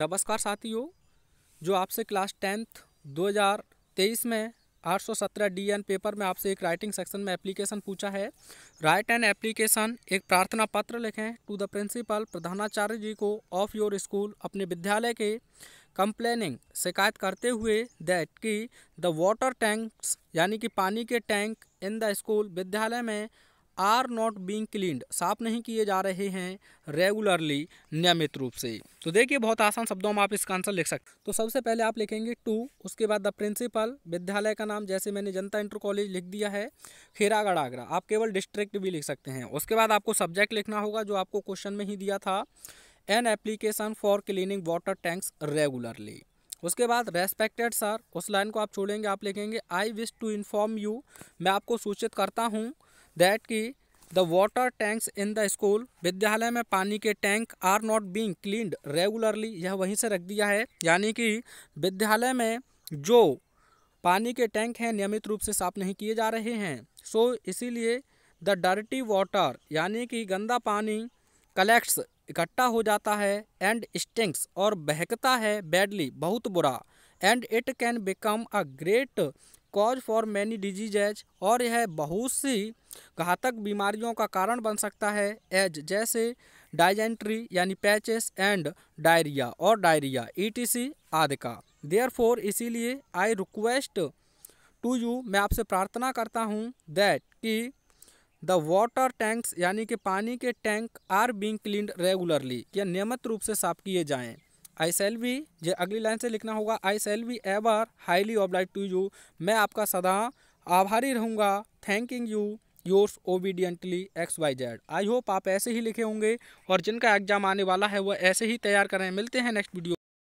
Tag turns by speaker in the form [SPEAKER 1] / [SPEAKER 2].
[SPEAKER 1] नमस्कार साथियों जो आपसे क्लास टेंथ 2023 में 817 डीएन पेपर में आपसे एक राइटिंग सेक्शन में एप्लीकेशन पूछा है राइट एंड एप्लीकेशन एक प्रार्थना पत्र लिखें टू द प्रिंसिपल प्रधानाचार्य जी को ऑफ योर स्कूल अपने विद्यालय के कंप्लेनिंग शिकायत करते हुए दैट कि द वाटर टैंक्स यानी कि पानी के टैंक इन द स्कूल विद्यालय में आर नॉट बींग क्लीन्ड साफ नहीं किए जा रहे हैं रेगुलरली नियमित रूप से तो देखिए बहुत आसान शब्दों में आप इसका आंसर लिख सकते तो सबसे पहले आप लिखेंगे टू उसके बाद द प्रिंसिपल विद्यालय का नाम जैसे मैंने जनता इंटर कॉलेज लिख दिया है खेरागढ़ आगरा आप केवल डिस्ट्रिक्ट भी लिख सकते हैं उसके बाद आपको सब्जेक्ट लिखना होगा जो आपको क्वेश्चन में ही दिया था an application for cleaning water tanks regularly उसके बाद रेस्पेक्टेड सर उस लाइन को आप छोड़ेंगे आप लिखेंगे I wish to inform you मैं आपको सूचित करता हूँ दैट की the water tanks in the school विद्यालय में पानी के tank are not being cleaned regularly यह वहीं से रख दिया है यानी कि विद्यालय में जो पानी के टैंक हैं नियमित रूप से साफ नहीं किए जा रहे हैं सो so, इसीलिए द डर्टी वाटर यानी कि गंदा पानी कलेक्ट्स इकट्ठा हो जाता है एंड स्टिंक्स और बहकता है बैडली बहुत बुरा and it can become a great cause for many diseases और यह बहुत सी घातक बीमारियों का कारण बन सकता है एज जैसे डायजेंट्री यानी पैचेस एंड डायरिया और डायरिया ईटीसी e आदि का देयर इसीलिए आई रिक्वेस्ट टू यू मैं आपसे प्रार्थना करता हूँ दैट कि द वाटर टैंक्स यानी कि पानी के tank are being clean regularly या नियमित रूप से साफ किए जाएँ आई सेल बी जो अगली लाइन से लिखना होगा I shall be ever highly obliged to you मैं आपका सदा आभारी रहूँगा thanking you yours obediently X Y Z I hope आप ऐसे ही लिखे होंगे और जिनका एग्जाम आने वाला है वह ऐसे ही तैयार करें मिलते हैं नेक्स्ट वीडियो